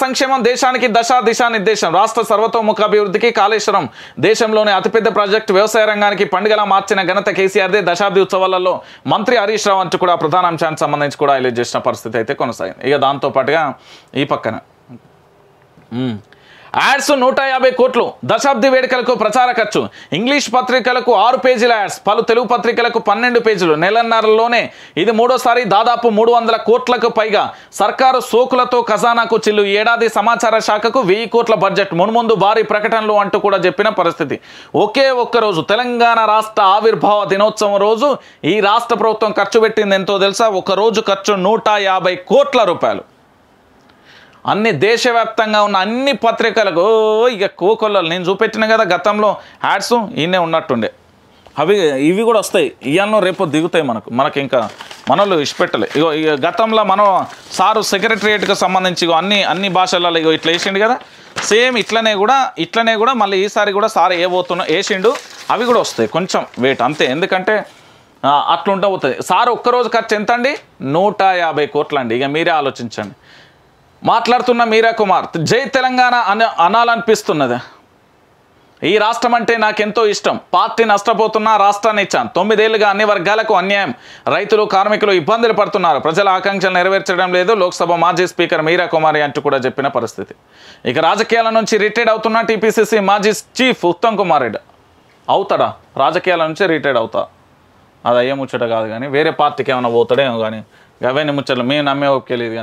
సంక్షేమం దేశానికి దశా నిర్దేశం రాష్ట్ర అభివృద్ధికి కాళేశ్వరం దేశంలోనే అతిపెద్ద ప్రాజెక్టు వ్యవసాయ రంగానికి పండుగలా మార్చిన ఘనత కేసీఆర్దే దశాబ్ది ఉత్సవాలలో మంత్రి హరీష్ రావు అంటూ కూడా ప్రధాన అంశానికి సంబంధించి కూడా హైలైట్ చేసిన పరిస్థితి అయితే కొనసాగింది ఇక దాంతో పాటుగా ఈ పక్కన యాడ్స్ నూట యాభై కోట్లు దశాబ్ది వేడుకలకు ప్రచార ఖర్చు ఇంగ్లీష్ పత్రికలకు ఆరు పేజీల యాడ్స్ పలు తెలుగు పత్రికలకు పన్నెండు పేజీలు నెలన్నరలోనే ఇది మూడోసారి దాదాపు మూడు వందల కోట్లకు పైగా సర్కారు సోకులతో ఖజానాకు చిల్లు ఏడాది సమాచార శాఖకు వెయ్యి కోట్ల బడ్జెట్ మున్ముందు భారీ ప్రకటనలు అంటూ కూడా చెప్పిన పరిస్థితి ఒకే ఒక్కరోజు తెలంగాణ రాష్ట్ర ఆవిర్భావ దినోత్సవం రోజు ఈ రాష్ట్ర ప్రభుత్వం ఖర్చు పెట్టింది ఎంతో తెలుసా ఒకరోజు ఖర్చు నూట కోట్ల రూపాయలు అన్ని దేశవ్యాప్తంగా ఉన్న అన్ని పత్రికలకు ఇక కోకొల్లలు నేను చూపెట్టిన కదా గతంలో యాడ్స్ ఈయనే ఉన్నట్టుండే అవి ఇవి కూడా వస్తాయి ఇవన్నో రేపు దిగుతాయి మనకు మనకి ఇంకా మనలు ఇష్టపెట్టలే ఇగో ఇక గతంలో మనం సారు సెక్రటరియేట్కి సంబంధించి ఇగో అన్ని అన్ని భాషలలో ఇగో ఇట్లా వేసిండు కదా సేమ్ ఇట్లనే కూడా ఇట్లనే కూడా మళ్ళీ ఈసారి కూడా సార్ ఏ పోతున్నా వేసిండు అవి కూడా వస్తాయి కొంచెం వెయిట్ అంతే ఎందుకంటే అట్లుంటా పోతుంది సార్ ఒక్కరోజు ఖర్చు ఎంత అండి నూట యాభై కోట్లండి ఇక మీరే ఆలోచించండి మాట్లాడుతున్న మీరా కుమార్ జై తెలంగాణ అన అనాలనిపిస్తున్నది ఈ రాష్ట్రం అంటే నాకెంతో ఇష్టం పార్టీ నష్టపోతున్నా రాష్ట్రాన్ని ఇచ్చాను తొమ్మిదేళ్లుగా అన్ని వర్గాలకు అన్యాయం రైతులు కార్మికులు ఇబ్బందులు పడుతున్నారు ప్రజల ఆకాంక్షలు నెరవేర్చడం లేదు లోక్సభ మాజీ స్పీకర్ మీరా కుమారి అంటూ కూడా చెప్పిన పరిస్థితి ఇక రాజకీయాల నుంచి రిటైర్డ్ అవుతున్న టీపీసీసీ మాజీ చీఫ్ ఉత్తమ్ కుమార్ రెడ్డి అవుతాడా రాజకీయాల నుంచి రిటైర్డ్ అవుతా అది అయ్యే ముచ్చట కాదు కానీ వేరే పార్టీకి ఏమైనా పోతాడేమో కానీ గవేని ముచ్చట్లు మేము నమ్మే ఓకే లేదు